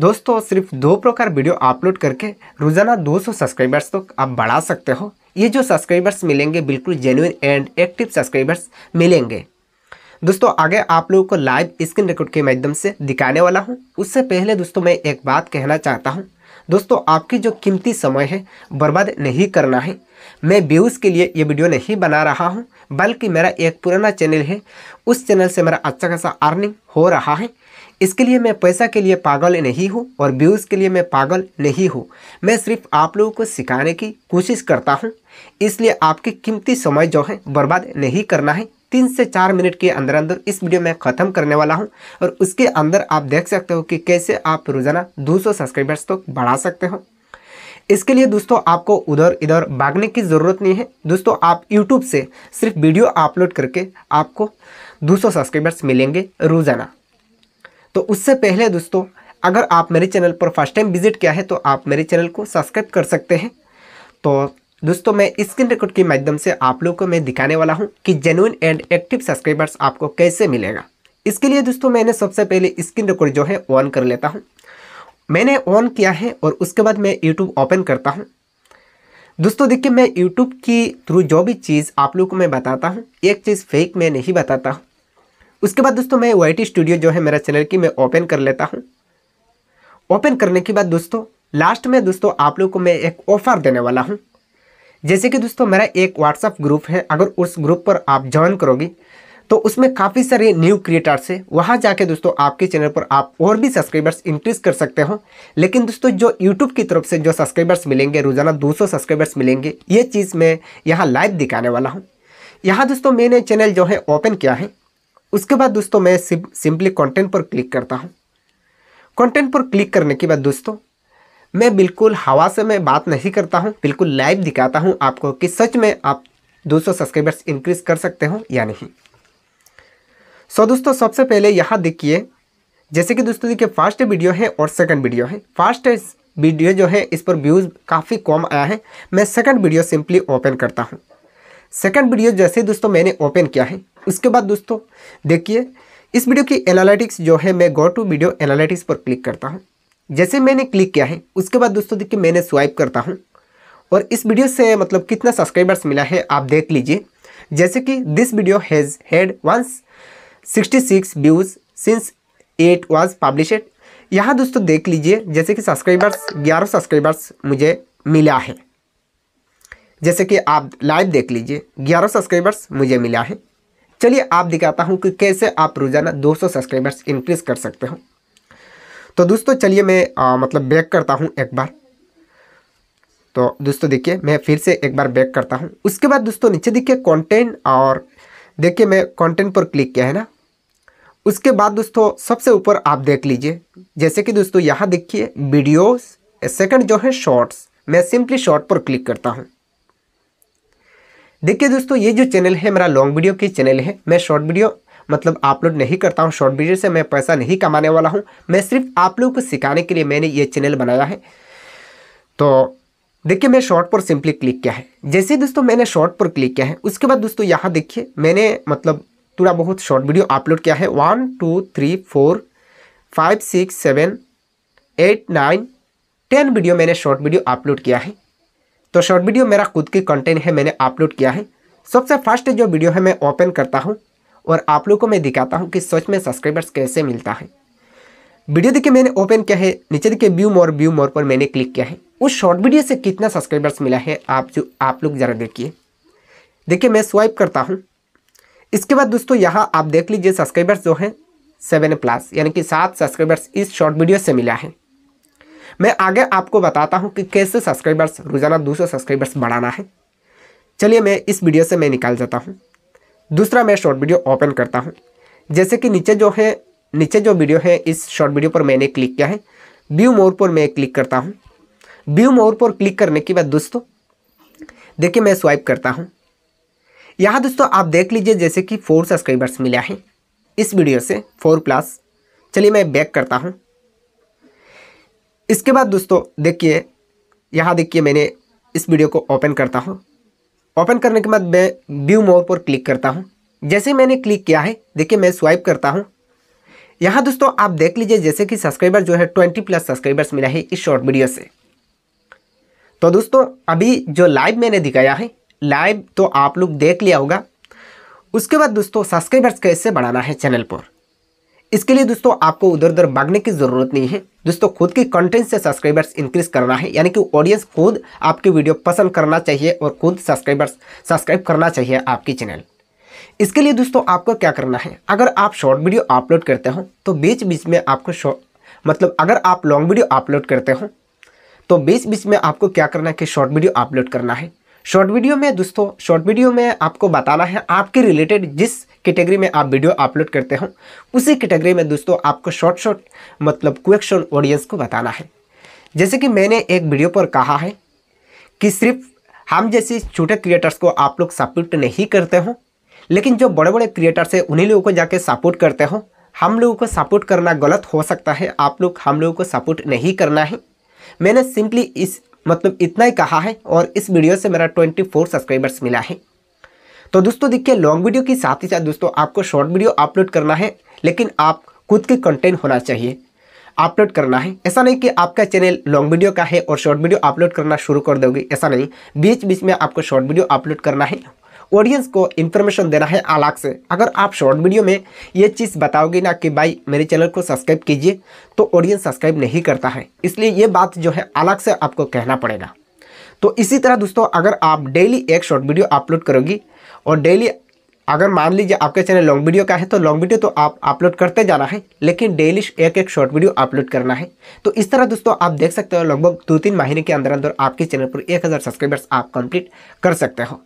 दोस्तों सिर्फ दो प्रकार वीडियो अपलोड करके रोजाना 200 सब्सक्राइबर्स तक तो आप बढ़ा सकते हो ये जो सब्सक्राइबर्स मिलेंगे बिल्कुल जेन्यून एंड एक्टिव सब्सक्राइबर्स मिलेंगे दोस्तों आगे आप लोगों को लाइव स्क्रीन रिकॉर्ड के माध्यम से दिखाने वाला हूँ उससे पहले दोस्तों मैं एक बात कहना चाहता हूँ दोस्तों आपकी जो कीमती समय है बर्बाद नहीं करना है मैं व्यूज़ के लिए ये वीडियो नहीं बना रहा हूँ बल्कि मेरा एक पुराना चैनल है उस चैनल से मेरा अच्छा खासा अर्निंग हो रहा है इसके लिए मैं पैसा के लिए पागल नहीं हूँ और व्यूज़ के लिए मैं पागल नहीं हूँ मैं सिर्फ आप लोगों को सिखाने की कोशिश करता हूँ इसलिए आपकी कीमती समय जो है बर्बाद नहीं करना है तीन से चार मिनट के अंदर अंदर इस वीडियो में ख़त्म करने वाला हूँ और उसके अंदर आप देख सकते हो कि कैसे आप रोज़ाना 200 सब्सक्राइबर्स तक तो बढ़ा सकते हो इसके लिए दोस्तों आपको उधर इधर भागने की ज़रूरत नहीं है दोस्तों आप यूट्यूब से सिर्फ वीडियो अपलोड करके आपको 200 सब्सक्राइबर्स मिलेंगे रोज़ाना तो उससे पहले दोस्तों अगर आप मेरे चैनल पर फर्स्ट टाइम विजिट किया है तो आप मेरे चैनल को सब्सक्राइब कर सकते हैं तो दोस्तों मैं स्क्रीन रिकॉर्ड के माध्यम से आप लोगों को मैं दिखाने वाला हूँ कि जेनुइन एंड एक्टिव सब्सक्राइबर्स आपको कैसे मिलेगा इसके लिए दोस्तों मैंने सबसे पहले स्क्रीन रिकॉर्ड जो है ऑन कर लेता हूँ मैंने ऑन किया है और उसके बाद मैं यूट्यूब ओपन करता हूँ दोस्तों देखिए मैं यूट्यूब की थ्रू जो भी चीज़ आप लोगों को मैं बताता हूँ एक चीज़ फेक मैं नहीं बताता हूँ उसके बाद दोस्तों मैं वाई स्टूडियो जो है मेरा चैनल की मैं ओपन कर लेता हूँ ओपन करने के बाद दोस्तों लास्ट में दोस्तों आप लोग को मैं एक ऑफ़र देने वाला हूँ जैसे कि दोस्तों मेरा एक व्हाट्सअप ग्रुप है अगर उस ग्रुप पर आप ज्वाइन करोगे तो उसमें काफ़ी सारे न्यू क्रिएटर्स है वहाँ जाके दोस्तों आपके चैनल पर आप और भी सब्सक्राइबर्स इंक्रीज कर सकते हो लेकिन दोस्तों जो यूट्यूब की तरफ से जो सब्सक्राइबर्स मिलेंगे रोजाना दो सब्सक्राइबर्स मिलेंगे ये चीज़ मैं यहाँ लाइव दिखाने वाला हूँ यहाँ दोस्तों मैंने चैनल जो है ओपन किया है उसके बाद दोस्तों मैं सिंपली कंटेंट पर क्लिक करता हूँ कंटेंट पर क्लिक करने के बाद दोस्तों मैं बिल्कुल हवा से मैं बात नहीं करता हूँ बिल्कुल लाइव दिखाता हूँ आपको कि सच में आप 200 सब्सक्राइबर्स इंक्रीज कर सकते हो या नहीं सो so, दोस्तों सबसे पहले यहाँ देखिए जैसे कि दोस्तों देखिए फर्स्ट वीडियो है और सेकंड वीडियो है फर्स्ट वीडियो जो है इस पर व्यूज़ काफ़ी कम आया है मैं सेकंड वीडियो सिंपली ओपन करता हूँ सेकंड वीडियो जैसे दोस्तों मैंने ओपन किया है उसके बाद दोस्तों देखिए इस वीडियो की एनालिटिक्स जो है मैं गो टू वीडियो एनालिटिक्स पर क्लिक करता हूँ जैसे मैंने क्लिक किया है उसके बाद दोस्तों देखिए मैंने स्वाइप करता हूँ और इस वीडियो से मतलब कितना सब्सक्राइबर्स मिला है आप देख लीजिए जैसे कि this video has had once 66 views since it was published यहाँ दोस्तों देख लीजिए जैसे कि सब्सक्राइबर्स 11 सब्सक्राइबर्स मुझे मिला है जैसे कि आप लाइव देख लीजिए 11 सब्सक्राइबर्स मुझे मिला है चलिए आप दिखाता हूँ कि कैसे आप रोज़ाना 200 सब्सक्राइबर्स इंक्रीज़ कर सकते हो तो दोस्तों चलिए मैं आ, मतलब बैक करता हूँ एक बार तो दोस्तों देखिए मैं फिर से एक बार बैक करता हूँ उसके बाद दोस्तों नीचे देखिए कंटेंट और देखिए मैं कंटेंट पर क्लिक किया है ना उसके बाद दोस्तों सबसे ऊपर आप देख लीजिए जैसे कि दोस्तों यहाँ देखिए वीडियोस सेकंड जो है शॉर्ट्स मैं सिंपली शॉर्ट पर क्लिक करता हूँ देखिए दोस्तों ये जो चैनल है मेरा लॉन्ग वीडियो की चैनल है मैं शॉर्ट वीडियो मतलब अपलोड नहीं करता हूँ शॉर्ट वीडियो से मैं पैसा नहीं कमाने वाला हूँ मैं सिर्फ आप लोगों को सिखाने के लिए मैंने ये चैनल बनाया है तो देखिए मैं शॉर्ट पर सिंपली क्लिक किया है जैसे दोस्तों मैंने शॉर्ट पर क्लिक किया है उसके बाद दोस्तों यहाँ देखिए मैंने मतलब थोड़ा बहुत शॉर्ट वीडियो अपलोड किया है one two three four five six seven eight nine ten video मैंने शॉर्ट वीडियो अपलोड किया है तो शॉर्ट वीडियो मेरा खुद के कंटेंट है मैंने अपलोड किया है सबसे फर्स्ट जो वीडियो है मैं ओपन करता हूँ और आप लोग को मैं दिखाता हूँ कि सच में सब्सक्राइबर्स कैसे मिलता है वीडियो देखिए मैंने ओपन किया है नीचे देखिए व्यू मोर व्यू मोर पर मैंने क्लिक किया है उस शॉर्ट वीडियो से कितना सब्सक्राइबर्स मिला है आप जो आप लोग ज़रा देखिए देखिए मैं स्वाइप करता हूँ इसके बाद दोस्तों यहाँ आप देख लीजिए सब्सक्राइबर्स जो हैं सेवन प्लस यानी कि सात सब्सक्राइबर्स इस शॉर्ट वीडियो से मिला है मैं आगे आपको बताता हूँ कि कैसे सब्सक्राइबर्स रोज़ाना 200 सब्सक्राइबर्स बढ़ाना है चलिए मैं इस वीडियो से मैं निकाल जाता हूँ दूसरा मैं शॉर्ट वीडियो ओपन करता हूँ जैसे कि नीचे जो है नीचे जो वीडियो है इस शॉर्ट वीडियो पर मैंने क्लिक किया है व्यू मोर पर मैं क्लिक करता हूँ व्यू मोर पर क्लिक करने के बाद दोस्तों देखिए मैं स्वाइप करता हूँ यहाँ दोस्तों आप देख लीजिए जैसे कि फोर सब्सक्राइबर्स मिला है इस वीडियो से फोर प्लस चलिए मैं बैक करता हूँ इसके बाद दोस्तों देखिए यहाँ देखिए मैंने इस वीडियो को ओपन करता हूँ ओपन करने के बाद मैं व्यू मोर पर क्लिक करता हूँ जैसे मैंने क्लिक किया है देखिए मैं स्वाइप करता हूँ यहाँ दोस्तों आप देख लीजिए जैसे कि सब्सक्राइबर जो है ट्वेंटी प्लस सब्सक्राइबर्स मिला है इस शॉर्ट वीडियो से तो दोस्तों अभी जो लाइव मैंने दिखाया है लाइव तो आप लोग देख लिया होगा उसके बाद दोस्तों सब्सक्राइबर्स कैसे बढ़ाना है चैनल पर इसके लिए दोस्तों आपको उधर उधर भागने की ज़रूरत नहीं है दोस्तों खुद की कंटेंट से सब्सक्राइबर्स इंक्रीज करना है यानी कि ऑडियंस खुद आपकी वीडियो पसंद करना चाहिए और खुद सब्सक्राइबर्स सब्सक्राइब करना चाहिए आपकी चैनल इसके लिए दोस्तों आपको क्या करना है अगर आप शॉर्ट वीडियो अपलोड करते हो तो बीच बीच में आपको मतलब अगर आप लॉन्ग वीडियो अपलोड करते हो तो बीच बीच में आपको क्या करना है कि शॉर्ट वीडियो अपलोड करना है शॉर्ट वीडियो में दोस्तों शॉर्ट वीडियो में आपको बताना है आपके रिलेटेड जिस कैटेगरी में आप वीडियो अपलोड करते हो उसी कैटेगरी में दोस्तों आपको शॉर्ट शॉर्ट मतलब क्वेश्चन ऑडियंस को बताना है जैसे कि मैंने एक वीडियो पर कहा है कि सिर्फ हम जैसे छोटे क्रिएटर्स को आप लोग सपोर्ट नहीं करते हो लेकिन जो बड़े बड़े क्रिएटर्स हैं उन्हीं लोगों को जाके सपोर्ट करते हो हम लोगों को सपोर्ट करना गलत हो सकता है आप लोग हम लोगों को सपोर्ट नहीं करना है मैंने सिंपली इस मतलब इतना ही कहा है और इस वीडियो से मेरा 24 सब्सक्राइबर्स मिला है तो दोस्तों देखिए लॉन्ग वीडियो के साथ ही साथ दोस्तों आपको शॉर्ट वीडियो अपलोड करना है लेकिन आप खुद के कंटेंट होना चाहिए अपलोड करना है ऐसा नहीं कि आपका चैनल लॉन्ग वीडियो का है और शॉर्ट वीडियो अपलोड करना शुरू कर दोगे ऐसा नहीं बीच बीच में आपको शॉर्ट वीडियो अपलोड करना है ऑडियंस को इन्फॉर्मेशन देना है अलग से अगर आप शॉर्ट वीडियो में ये चीज़ बताओगे ना कि भाई मेरे चैनल को सब्सक्राइब कीजिए तो ऑडियंस सब्सक्राइब नहीं करता है इसलिए ये बात जो है अलग से आपको कहना पड़ेगा तो इसी तरह दोस्तों अगर आप डेली एक शॉर्ट वीडियो अपलोड करोगी और डेली अगर मान लीजिए आपके चैनल लॉन्ग वीडियो का है तो लॉन्ग वीडियो तो आप अपलोड करते जाना है लेकिन डेली एक एक शॉर्ट वीडियो अपलोड करना है तो इस तरह दोस्तों आप देख सकते हो लगभग दो तीन महीने के अंदर अंदर आपके चैनल पर एक हज़ार सब्सक्राइबर्स आप कंप्लीट कर सकते हो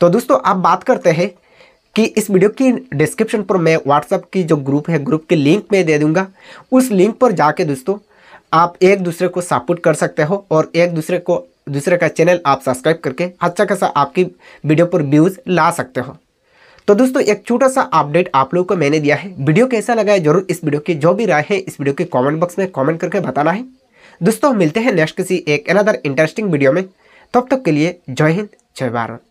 तो दोस्तों आप बात करते हैं कि इस वीडियो की डिस्क्रिप्शन पर मैं व्हाट्सअप की जो ग्रुप है ग्रुप के लिंक में दे दूंगा उस लिंक पर जाके दोस्तों आप एक दूसरे को सपोर्ट कर सकते हो और एक दूसरे को दूसरे का चैनल आप सब्सक्राइब करके अच्छा खासा आपकी वीडियो पर व्यूज़ ला सकते हो तो दोस्तों एक छोटा सा अपडेट आप लोगों को मैंने दिया है वीडियो कैसा लगा है जरूर इस वीडियो की जो भी राय है इस वीडियो के कॉमेंट बॉक्स में कॉमेंट करके बताना है दोस्तों मिलते हैं नेक्स्ट किसी एक अनदर इंटरेस्टिंग वीडियो में तब तक के लिए जय हिंद जय भारत